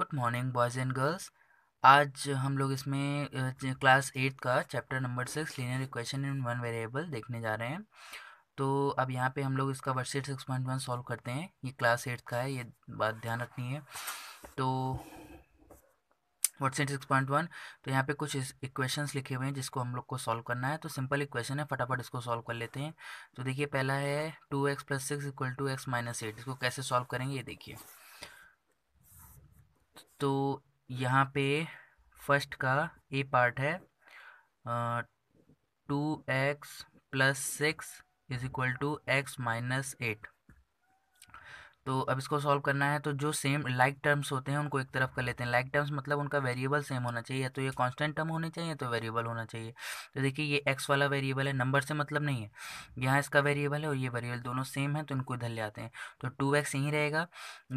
Good morning boys and girls आज हम लोग इसमें क्लास एट का chapter number six linear equation in one variable देखने जा रहे हैं तो अब यहाँ पे हम लोग इसका worksheet six point one solve करते हैं ये क्लास एट का है ये बात ध्यान रखनी है तो वर्कशीट सिक्स पॉइंट वन तो यहाँ पे कुछ इक्वेशंस लिखे हुए हैं जिसको हम लोग को सॉल्व करना है तो सिंपल इक्वेशन है फटाफट इसको सॉल्व कर लेते हैं तो देखिए पहला है two x plus six equal to x minus eight इसको कैसे सॉल्व करेंगे ये देखिए तो यहाँ पे फर्स्ट का ए पार्ट है two x plus six is equal to x minus eight तो अब इसको सॉल्व करना है तो जो सेम लाइक टर्म्स होते हैं उनको एक तरफ कर लेते हैं लाइक टर्म्स मतलब उनका वेरिएबल सेम होना चाहिए तो ये कांस्टेंट टर्म होने चाहिए तो वेरिएबल होना चाहिए तो देखिए ये एक्स वाला वेरिएबल है नंबर से मतलब नहीं है यहाँ इसका वेरिएबल है और ये वेरिएबल दोनों सेम है तो इनको इधर ले आते हैं तो टू एक्स यहीं रहेगा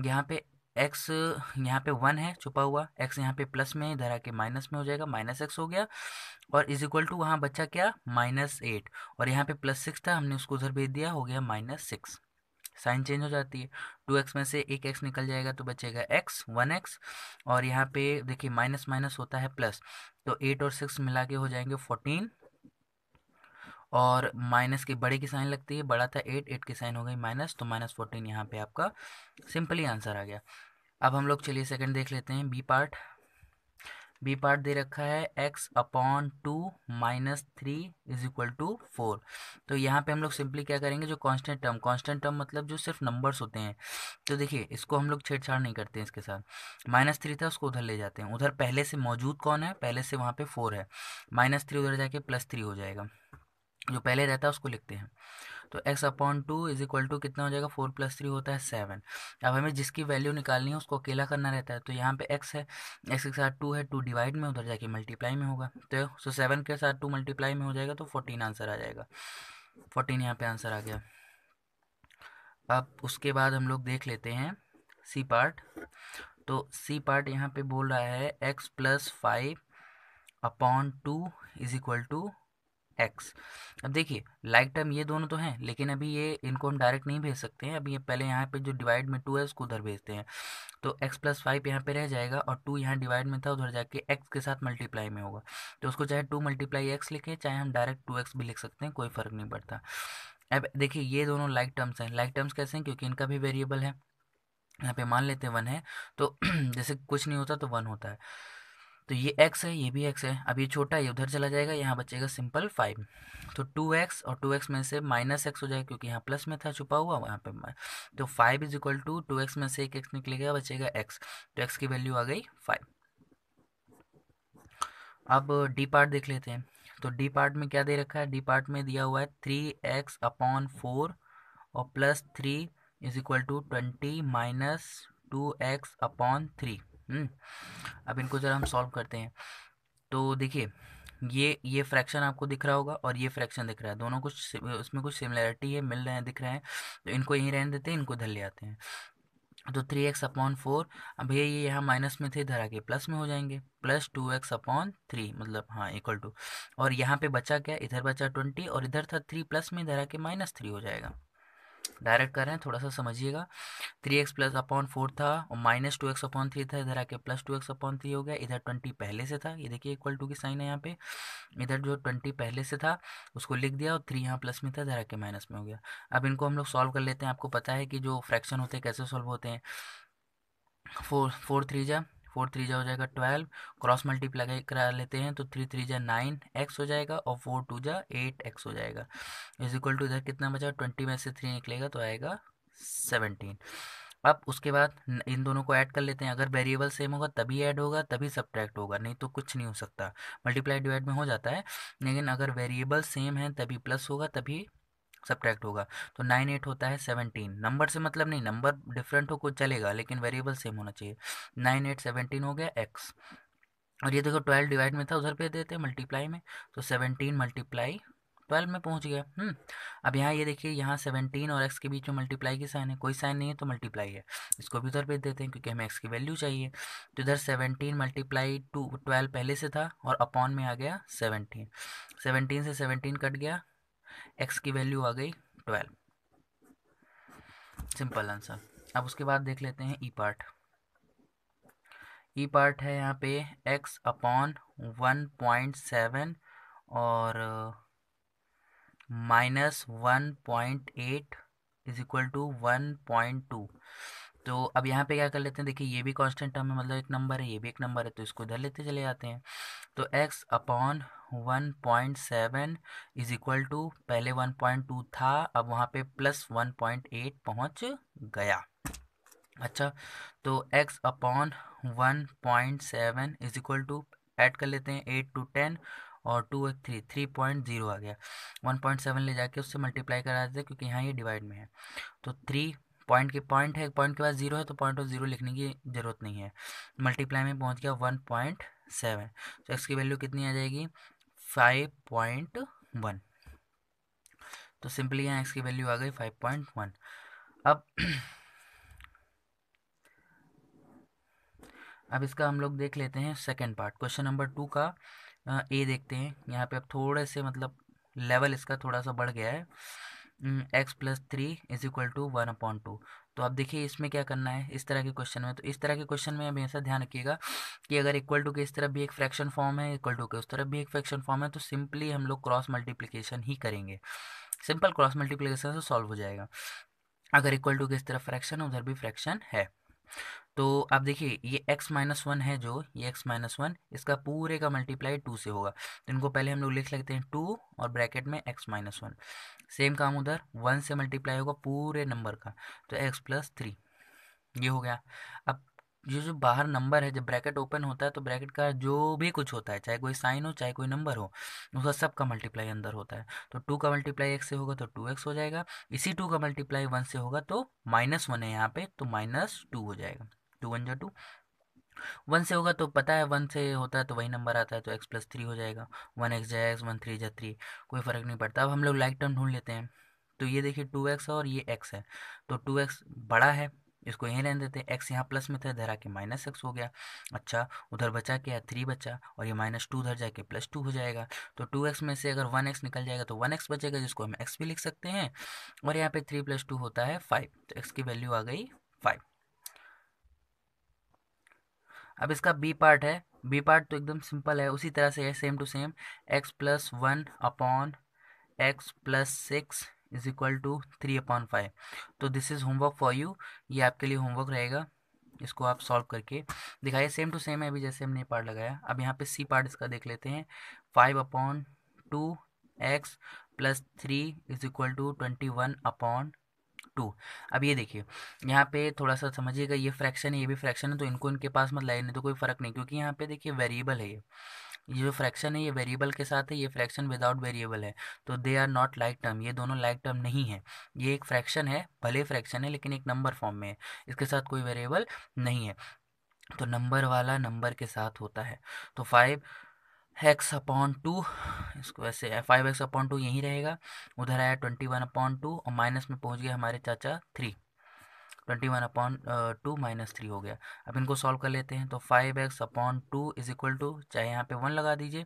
यहाँ पर एक्स यहाँ पे वन है छुपा हुआ एक्स यहाँ पे प्लस में इधर आके माइनस में हो जाएगा माइनस एक्स हो गया और इज इक्वल टू वहाँ बच्चा क्या माइनस एट और यहाँ पे प्लस सिक्स था हमने उसको उधर भेज दिया हो गया माइनस सिक्स साइन चेंज हो जाती है टू एक्स में से एक एक्स निकल जाएगा तो बचेगा एक्स वन एक्स और यहाँ पे देखिए माइनस माइनस होता है प्लस तो एट और सिक्स मिला के हो जाएंगे फोर्टीन और माइनस के बड़े की साइन लगती है बड़ा था एट एट की साइन हो गई माइनस तो माइनस फोर्टीन यहाँ पे आपका सिंपली आंसर आ गया अब हम लोग चलिए सेकंड देख लेते हैं बी पार्ट बी पार्ट दे रखा है x upon two minus three is equal to four तो यहाँ पे हम लोग सिंपली क्या करेंगे जो कांस्टेंट टर्म कांस्टेंट टर्म मतलब जो सिर्फ नंबर्स होते हैं तो देखिए इसको हम लोग छेड़छाड़ नहीं करते हैं इसके साथ माइनस थ्री था उसको उधर ले जाते हैं उधर पहले से मौजूद कौन है पहले से वहाँ पे फोर है माइनस थ्री उधर जाके प्लस थ्री हो जाएगा जो पहले रहता है उसको लिखते हैं तो x upon two is equal to कितना हो जाएगा फोर प्लस थ्री होता है सेवन अब हमें जिसकी वैल्यू निकालनी है उसको अकेला करना रहता है तो यहाँ पे x है x के साथ टू है टू डिवाइड में उधर जाके मल्टीप्लाई में होगा तो सो सेवन के साथ टू मल्टीप्लाई में हो जाएगा तो फोर्टीन आंसर आ जाएगा फोर्टीन यहाँ पे आंसर आ गया अब उसके बाद हम लोग देख लेते हैं सी पार्ट तो सी पार्ट यहाँ पे बोल रहा है x plus five upon two is equal to x अब देखिए लाइक टर्म ये दोनों तो हैं लेकिन अभी ये इनको हम डायरेक्ट नहीं भेज सकते हैं अभी ये पहले यहाँ पे जो डिवाइड में टू है उसको उधर भेजते हैं तो एक्स प्लस फाइव यहाँ पे रह जाएगा और टू यहाँ डिवाइड में था उधर जाके एक्स के साथ मल्टीप्लाई में होगा तो उसको चाहे टू मल्टीप्लाई एक्स लिखें चाहे हम डायरेक्ट टू एक्स भी लिख सकते हैं कोई फ़र्क नहीं पड़ता अब देखिए ये दोनों लाइक टर्म्स हैं लाइक टर्म्स कैसे हैं क्योंकि इनका भी वेरिएबल है यहाँ पे मान लेते हैं वन है तो जैसे कुछ नहीं होता तो वन होता है तो ये x है ये भी x है अब ये छोटा है उधर चला जाएगा यहाँ बचेगा सिंपल फाइव तो टू एक्स और टू एक्स में से माइनस एक्स हो जाएगा क्योंकि यहाँ प्लस में था छुपा हुआ वहाँ पे तो five is equal to two x में से एक एक्स निकलेगा बचेगा एक्स तो एक्स की वैल्यू आ गई फाइव अब डी पार्ट देख लेते हैं तो डी पार्ट में क्या दे रखा है डी पार्ट में दिया हुआ है थ्री एक्स अपॉन फोर और plus three is equal to twenty minus two x upon three अब इनको ज़रा हम सॉल्व करते हैं तो देखिए ये ये फ्रैक्शन आपको दिख रहा होगा और ये फ्रैक्शन दिख रहा है दोनों कुछ उसमें कुछ सिमिलैरिटी है मिल रहे हैं दिख रहे हैं तो इनको यहीं रहने देते हैं इनको धर ले आते हैं तो थ्री एक्स अपॉन फोर अब भैया ये यहाँ माइनस में थे धरा के प्लस में हो जाएंगे plus two x upon three मतलब हाँ इक्वल टू और यहाँ पे बचा क्या इधर बचा ट्वेंटी और इधर था थ्री प्लस में धरा के माइनस थ्री हो जाएगा डायरेक्ट कर रहे हैं थोड़ा सा समझिएगा three x plus upon four था और minus two x upon three था इधर आके plus two x upon three हो गया इधर ट्वेंटी पहले से था ये देखिए इक्वल टू की साइन है यहाँ पे इधर जो ट्वेंटी पहले से था उसको लिख दिया और थ्री यहाँ प्लस में था इधर आके माइनस में हो गया अब इनको हम लोग सॉल्व कर लेते हैं आपको पता है कि जो फ्रैक्शन होते हैं कैसे सॉल्व होते हैं फोर फोर थ्री जा फोर थ्री जा हो जाएगा ट्वेल्व क्रॉस मल्टीप्लाई करा लेते हैं तो थ्री थ्री जा नाइन एक्स हो जाएगा और फोर टू जा एट एक्स हो जाएगा इज इक्वल टू इधर कितना बचा ट्वेंटी में से थ्री निकलेगा तो आएगा सेवनटीन अब उसके बाद इन दोनों को ऐड कर लेते हैं अगर वेरिएबल सेम होगा तभी ऐड होगा तभी सब्ट्रैक्ट होगा नहीं तो कुछ नहीं हो सकता मल्टीप्लाई डिवाइड में हो जाता है लेकिन अगर वेरिएबल सेम है तभी प्लस होगा तभी सब्ट्रैक्ट होगा तो नाइन एट होता है सेवनटीन नंबर से मतलब नहीं नंबर डिफरेंट हो कुछ चलेगा लेकिन वेरिएबल सेम होना चाहिए नाइन एट सेवनटीन हो गया एक्स और ये देखो ट्वेल्व डिवाइड में था उधर पे देते हैं मल्टीप्लाई में तो सेवनटीन मल्टीप्लाई ट्वेल्व में पहुंच गया हम्म। अब यहाँ ये देखिए यहाँ सेवनटीन और एक्स के बीच में मल्टीप्लाई की साइन है कोई साइन नहीं है तो मल्टीप्लाई है इसको भी उधर भेज देते हैं क्योंकि हमें एक्स की वैल्यू चाहिए तो इधर सेवनटीन मल्टीप्लाई टू ट्वेल्व पहले से था और अपॉन में आ गया सेवनटीन सेवनटीन से सेवनटीन कट गया एक्स की वैल्यू आ गई ट्वेल्व सिंपल आंसर अब उसके बाद देख लेते हैं ई पार्ट ई पार्ट है यहाँ पे x upon one point seven और minus one point eight is equal to one point two तो अब यहाँ पे क्या कर लेते हैं देखिए ये भी कांस्टेंट टर्म है मतलब एक नंबर है ये भी एक नंबर है तो इसको इधर लेते चले जाते हैं तो x upon one point seven is equal to पहले वन पॉइंट टू था अब वहाँ पे प्लस वन पॉइंट एट पहुँच गया अच्छा तो x upon one point seven is equal to add कर लेते हैं एट टू टेन और टू एक थ्री थ्री पॉइंट जीरो आ गया वन पॉइंट सेवन ले जाके उससे मल्टीप्लाई करा देते क्योंकि यहाँ ये डिवाइड में है तो थ्री पॉइंट के पॉइंट है पॉइंट के बाद जीरो है तो पॉइंट और जीरो लिखने की जरूरत नहीं है मल्टीप्लाई में पहुंच गया वन पॉइंट सेवन तो एक्स की वैल्यू कितनी आ जाएगी फाइव पॉइंट वन तो सिंपली यहाँ एक्स की वैल्यू आ गई फाइव पॉइंट वन अब अब इसका हम लोग देख लेते हैं second part question number two का ए देखते हैं यहाँ पे अब थोड़े से मतलब लेवल इसका थोड़ा सा बढ़ गया है x plus three is equal to one upon two तो अब देखिए इसमें क्या करना है इस तरह के क्वेश्चन में तो इस तरह के क्वेश्चन में हमेशा ध्यान रखिएगा कि अगर इक्वल टू के इस तरफ भी एक फ्रैक्शन फॉर्म है इक्वल टू के उस तरफ भी एक फ्रैक्शन फॉर्म है तो सिंपली हम लोग क्रॉस मल्टीप्लीकेशन ही करेंगे सिंपल क्रॉस मल्टीप्लीकेशन से सॉल्व हो जाएगा अगर इक्वल टू के इस तरफ फ्रैक्शन है उधर भी फ्रैक्शन है तो आप देखिए ये x माइनस वन है जो ये x माइनस वन इसका पूरे का मल्टीप्लाई टू से होगा तो इनको पहले हम लोग लिख लेते हैं टू और ब्रैकेट में x माइनस वन सेम काम उधर वन से मल्टीप्लाई होगा पूरे नंबर का तो x प्लस थ्री ये हो गया अब ये जो बाहर नंबर है जब ब्रैकेट ओपन होता है तो ब्रैकेट का जो भी कुछ होता है चाहे कोई साइन हो चाहे कोई नंबर हो उसका सब का मल्टीप्लाई अंदर होता है तो टू का मल्टीप्लाई एक से होगा तो टू एक्स हो जाएगा इसी टू का मल्टीप्लाई वन से होगा तो माइनस वन है यहाँ पे तो माइनस टू हो जाएगा टू वन जा टू वन से होगा तो पता है वन से होता है तो वही नंबर आता है तो एक्स प्लस थ्री हो जाएगा वन एक्स जाए एक्स वन थ्री जा थ्री कोई फ़र्क नहीं पड़ता अब हम लोग लाइक टर्म ढूंढ लेते हैं तो ये देखिए टू एक्स और ये एक्स है तो टू एक्स बड़ा है इसको यहीं रहने देते हैं एक्स यहाँ प्लस में था इधर आके माइनस एक्स हो गया अच्छा उधर बचा क्या थ्री बचा और ये माइनस टू उधर जाके प्लस टू हो जाएगा तो टू एक्स में से अगर वन एक्स निकल जाएगा तो वन एक्स बचेगा जिसको हम एक्स भी लिख सकते हैं और यहाँ पे थ्री प्लस टू होता है फाइव तो एक्स की वैल्यू आ गई फाइव अब इसका बी पार्ट है बी पार्ट तो एकदम सिंपल है उसी तरह से है same to same x plus one upon x plus six is equal to three upon five तो this is homework for you ये आपके लिए होमवर्क रहेगा इसको आप सॉल्व करके दिखाइए सेम टू सेम है अभी जैसे हमने पार्ट लगाया अब यहाँ पे सी पार्ट इसका देख लेते हैं five upon two x plus three is equal to twenty one upon two अब ये देखिए यहाँ पे थोड़ा सा समझिएगा ये फ्रैक्शन है ये भी फ्रैक्शन है तो इनको इनके पास मत लाइए नहीं तो कोई फ़र्क नहीं क्योंकि यहाँ पे देखिए वेरिएबल है ये ये जो फ्रैक्शन है ये वेरिएबल के साथ है ये फ्रैक्शन विदाउट वेरिएबल है तो they are not like term ये दोनों लाइक टर्म नहीं है ये एक फ्रैक्शन है भले फ्रैक्शन है लेकिन एक नंबर फॉर्म में है इसके साथ कोई वेरिएबल नहीं है तो नंबर वाला नंबर के साथ होता है तो फाइव एक्स अपॉन टू इसको वैसे फाइव एक्स अपॉन टू यहीं रहेगा उधर आया ट्वेंटी वन अपॉन टू और माइनस में पहुंच गया हमारे चाचा three twenty one upon two minus three हो गया अब इनको सॉल्व कर लेते हैं तो five x upon two is equal to चाहे यहाँ पे वन लगा दीजिए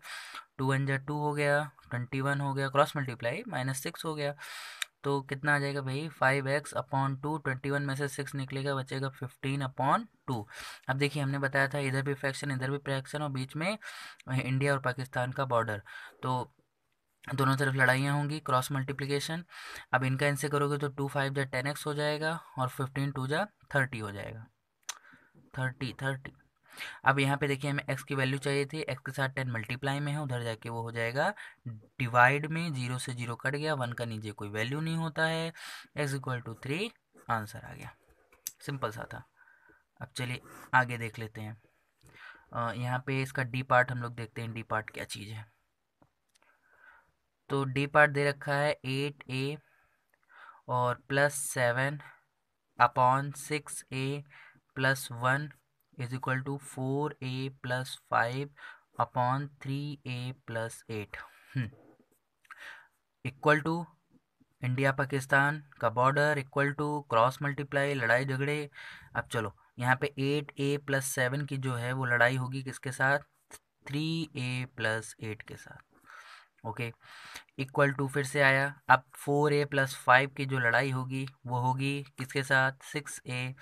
टू वन जै टू हो गया ट्वेंटी वन हो गया क्रॉस मल्टीप्लाई माइनस सिक्स हो गया तो कितना आ जाएगा भाई five x upon two twenty one में से सिक्स निकलेगा बचेगा फिफ्टीन अपॉन टू अब देखिए हमने बताया था इधर भी फ्रैक्शन इधर भी फ्रैक्शन और बीच में इंडिया और पाकिस्तान का बॉर्डर तो दोनों तरफ लड़ाइयाँ होंगी क्रॉस मल्टीप्लिकेशन अब इनका इनसे करोगे तो टू फाइव जा टेन एक्स हो जाएगा और फिफ्टीन टू जा थर्टी हो जाएगा थर्टी थर्टी अब यहाँ पे देखिए हमें एक्स की वैल्यू चाहिए थी एक्स के साथ टेन मल्टीप्लाई में है उधर जाके वो हो जाएगा डिवाइड में जीरो से जीरो कट गया वन का नीचे कोई वैल्यू नहीं होता है x equal to three answer आ गया सिंपल सा था अब चलिए आगे देख लेते हैं यहाँ पे इसका डी पार्ट हम लोग देखते हैं डी पार्ट क्या चीज़ है तो डी पार्ट दे रखा है एट ए और plus seven upon six A plus one is equal to four A plus five upon three A plus eight equal to India Pakistan का border equal to cross multiply लड़ाई झगड़े अब चलो यहाँ पे एट ए प्लस सेवन की जो है वो लड़ाई होगी किसके साथ थ्री ए प्लस एट के साथ ओके इक्वल टू फिर से आया अब फोर ए प्लस फाइव की जो लड़ाई होगी वो होगी किसके साथ सिक्स ए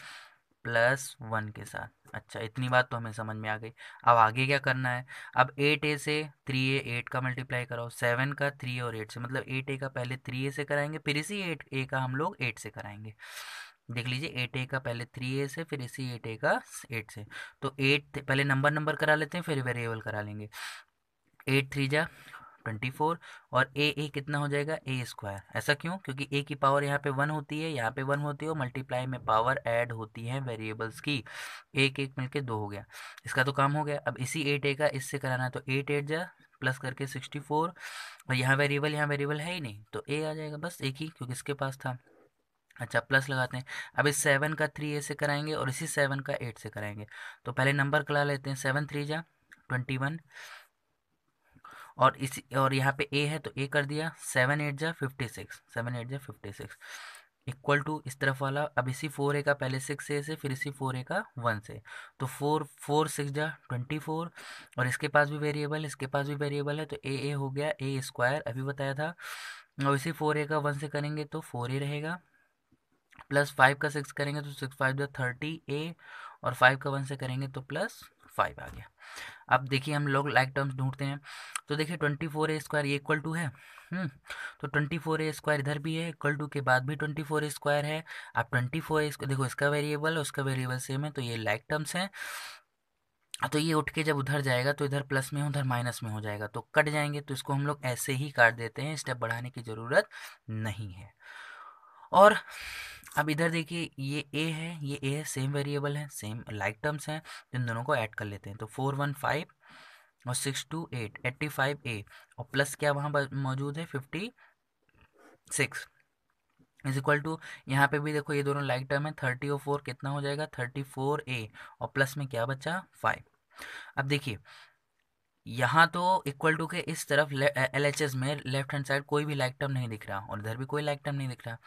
प्लस वन के साथ अच्छा इतनी बात तो हमें समझ में आ गई अब आगे क्या करना है अब एट ए से थ्री ए एट का मल्टीप्लाई कराओ सेवन का थ्री और एट से मतलब एट ए का पहले थ्री ए से कराएंगे फिर इसी एट ए का हम लोग एट से कराएंगे देख लीजिए एट ए का पहले थ्री ए से फिर इसी एट ए का एट से तो एट पहले नंबर नंबर करा लेते हैं फिर वेरिएबल करा लेंगे एट थ्री जा ट्वेंटी फोर और ए ए कितना हो जाएगा ए स्क्वायर ऐसा क्यों क्योंकि ए की पावर यहाँ पे वन होती है यहाँ पे वन होती है और मल्टीप्लाई में पावर ऐड होती है वेरिएबल्स की एक एक मिलके दो हो गया इसका तो काम हो गया अब इसी एट ए का इससे कराना है तो एट एट जा प्लस करके सिक्सटी फोर और यहाँ वेरिएबल यहाँ वेरिएबल है ही नहीं तो ए आ जाएगा बस एक ही क्योंकि इसके पास था अच्छा प्लस लगाते हैं अब इस सेवन का थ्री ए से कराएंगे और इसी सेवन का एट से कराएंगे तो पहले नंबर करा लेते हैं सेवन थ्री जा ट्वेंटी वन और इस और यहाँ पे ए है तो ए कर दिया सेवन एट जा फिफ्टी सिक्स सेवन एट जा फिफ्टी सिक्स इक्वल टू इस तरफ वाला अब इसी फोर ए का पहले सिक्स ए से फिर इसी फोर ए का वन से तो फोर फोर सिक्स जा ट्वेंटी फोर और इसके पास भी वेरिएबल इसके पास भी वेरिएबल है तो ए ए हो गया ए स्क्वायर अभी बताया था और इसी फोर ए का वन से करेंगे तो फोर ए रहेगा प्लस फाइव का सिक्स करेंगे तो सिक्स फाइव जो थर्टी ए और फाइव का वन से करेंगे तो प्लस फाइव आ गया अब देखिए हम लोग लाइक टर्म्स ढूंढते हैं तो देखिए ट्वेंटी फोर ए स्क्वायर ये इक्वल टू है हम्म, तो ट्वेंटी फोर ए स्क्वायर इधर भी है इक्वल टू के बाद भी ट्वेंटी फोर ए स्क्वायर है अब ट्वेंटी फोर ए देखो इसका वेरिएबल उसका वेरिएबल सेम है तो ये लाइक टर्म्स हैं तो ये उठ के जब उधर जाएगा तो इधर प्लस में उधर माइनस में हो जाएगा तो कट जाएंगे तो इसको हम लोग ऐसे ही काट देते हैं स्टेप बढ़ाने की ज़रूरत नहीं है और अब इधर देखिए ये ए है ये ए है सेम वेरिएबल है सेम लाइक टर्म्स हैं इन दोनों को ऐड कर लेते हैं तो फोर वन फाइव और six two eight eighty five A और प्लस क्या वहाँ मौजूद है fifty six is equal to यहाँ पे भी देखो ये दोनों लाइक टर्म है थर्टी और फोर कितना हो जाएगा थर्टी फोर ए और प्लस में क्या बचा फाइव अब देखिए यहाँ तो इक्वल टू के इस तरफ एल एच एस में लेफ्ट हैंड साइड कोई भी लाइक टर्म नहीं दिख रहा और इधर भी कोई लाइक टर्म नहीं दिख रहा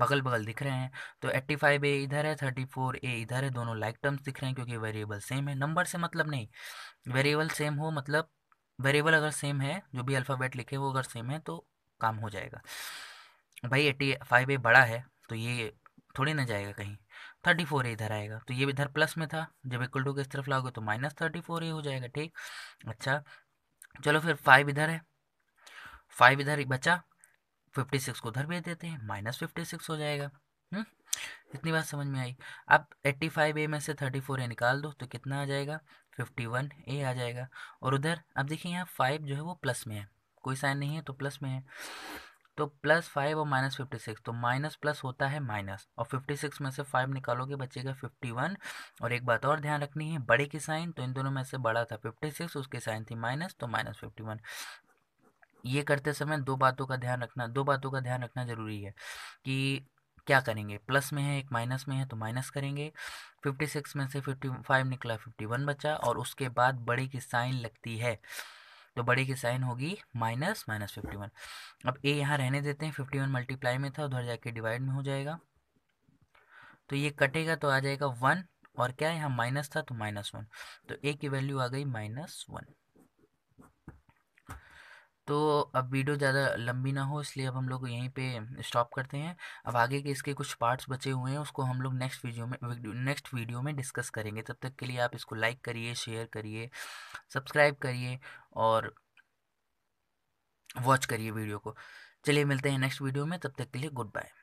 बगल बगल दिख रहे हैं तो 85 ए इधर है 34 ए इधर है दोनों लाइक टर्म्स दिख रहे हैं क्योंकि वेरिएबल सेम है नंबर से मतलब नहीं वेरिएबल सेम हो मतलब वेरिएबल अगर सेम है जो भी अल्फ़ाबेट लिखे वो अगर सेम है तो काम हो जाएगा भाई एट्टी फाइव ए बड़ा है तो ये थोड़ी ना जाएगा कहीं थर्टी फोर ए इधर आएगा तो ये इधर प्लस में था जब इक्वल टू के इस तरफ लाओगे तो माइनस थर्टी फोर ए हो जाएगा ठीक अच्छा चलो फिर फाइव इधर है फाइव इधर बचा फिफ्टी सिक्स को उधर भेज देते हैं माइनस फिफ्टी सिक्स हो जाएगा हुँ? हम्म, इतनी बात समझ में आई अब एट्टी फाइव ए में से थर्टी फोर ए निकाल दो तो कितना आ जाएगा फिफ्टी वन ए आ जाएगा और उधर अब देखिए यहाँ फाइव जो है वो प्लस में है कोई साइन नहीं है तो प्लस में है तो प्लस फाइव और माइनस फिफ्टी सिक्स तो माइनस प्लस होता है माइनस और फिफ्टी सिक्स में से फाइव निकालोगे बचेगा फिफ्टी वन और एक बात और ध्यान रखनी है बड़े की साइन तो इन दोनों में से बड़ा था फिफ्टी सिक्स उसकी साइन थी माइनस तो माइनस फिफ्टी वन ये करते समय दो बातों का ध्यान रखना दो बातों का ध्यान रखना ज़रूरी है कि क्या करेंगे प्लस में है एक माइनस में है तो माइनस करेंगे फिफ्टी सिक्स में से फिफ्टी फाइव निकला फिफ्टी वन बचा और उसके बाद बड़े की साइन लगती है तो बड़े की साइन होगी माइनस माइनस फिफ्टी वन अब ए यहाँ रहने देते हैं फिफ्टी वन मल्टीप्लाई में था उधर जाके डिवाइड में हो जाएगा तो ये कटेगा तो आ जाएगा वन और क्या यहाँ माइनस था तो माइनस वन तो ए की वैल्यू आ गई माइनस वन तो अब वीडियो ज़्यादा लंबी ना हो इसलिए अब हम लोग यहीं पे स्टॉप करते हैं अब आगे के इसके कुछ पार्ट्स बचे हुए हैं उसको हम लोग नेक्स्ट वीडियो में नेक्स्ट वीडियो में डिस्कस करेंगे तब तक के लिए आप इसको लाइक करिए शेयर करिए सब्सक्राइब करिए और वॉच करिए वीडियो को चलिए मिलते हैं नेक्स्ट वीडियो में तब तक के लिए गुड बाय